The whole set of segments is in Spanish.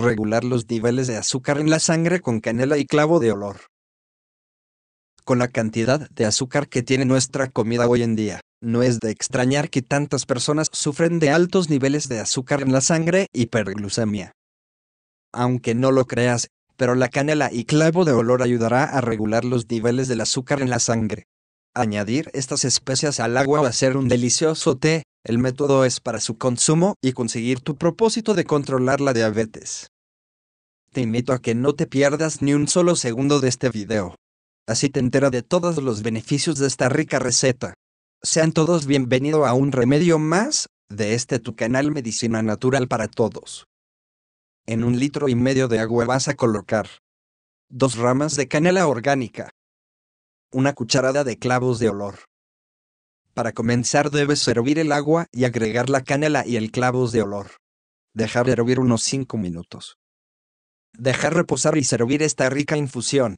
regular los niveles de azúcar en la sangre con canela y clavo de olor. Con la cantidad de azúcar que tiene nuestra comida hoy en día, no es de extrañar que tantas personas sufren de altos niveles de azúcar en la sangre, y hiperglucemia. Aunque no lo creas, pero la canela y clavo de olor ayudará a regular los niveles del azúcar en la sangre. Añadir estas especias al agua o hacer un delicioso té, el método es para su consumo y conseguir tu propósito de controlar la diabetes. Te invito a que no te pierdas ni un solo segundo de este video. Así te entera de todos los beneficios de esta rica receta. Sean todos bienvenidos a un remedio más, de este tu canal Medicina Natural para Todos. En un litro y medio de agua vas a colocar dos ramas de canela orgánica, una cucharada de clavos de olor. Para comenzar debes hervir el agua y agregar la canela y el clavos de olor. Dejar de hervir unos 5 minutos. Dejar reposar y servir esta rica infusión.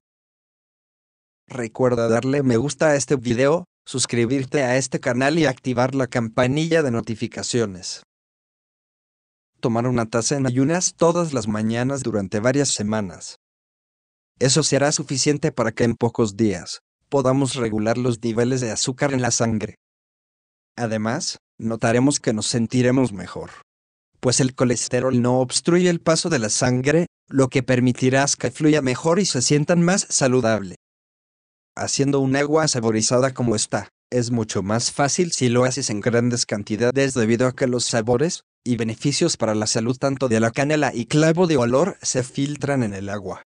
Recuerda darle me gusta a este video, suscribirte a este canal y activar la campanilla de notificaciones. Tomar una taza en ayunas todas las mañanas durante varias semanas. Eso será suficiente para que en pocos días podamos regular los niveles de azúcar en la sangre. Además, notaremos que nos sentiremos mejor, pues el colesterol no obstruye el paso de la sangre lo que permitirás que fluya mejor y se sientan más saludable. Haciendo un agua saborizada como está, es mucho más fácil si lo haces en grandes cantidades debido a que los sabores y beneficios para la salud tanto de la canela y clavo de olor se filtran en el agua.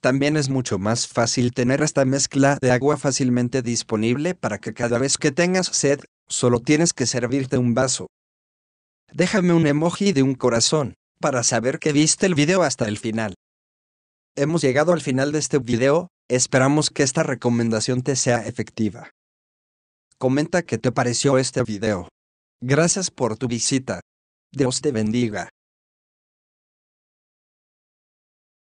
También es mucho más fácil tener esta mezcla de agua fácilmente disponible para que cada vez que tengas sed, solo tienes que servirte un vaso. Déjame un emoji de un corazón para saber que viste el video hasta el final. Hemos llegado al final de este video, esperamos que esta recomendación te sea efectiva. Comenta qué te pareció este video. Gracias por tu visita. Dios te bendiga.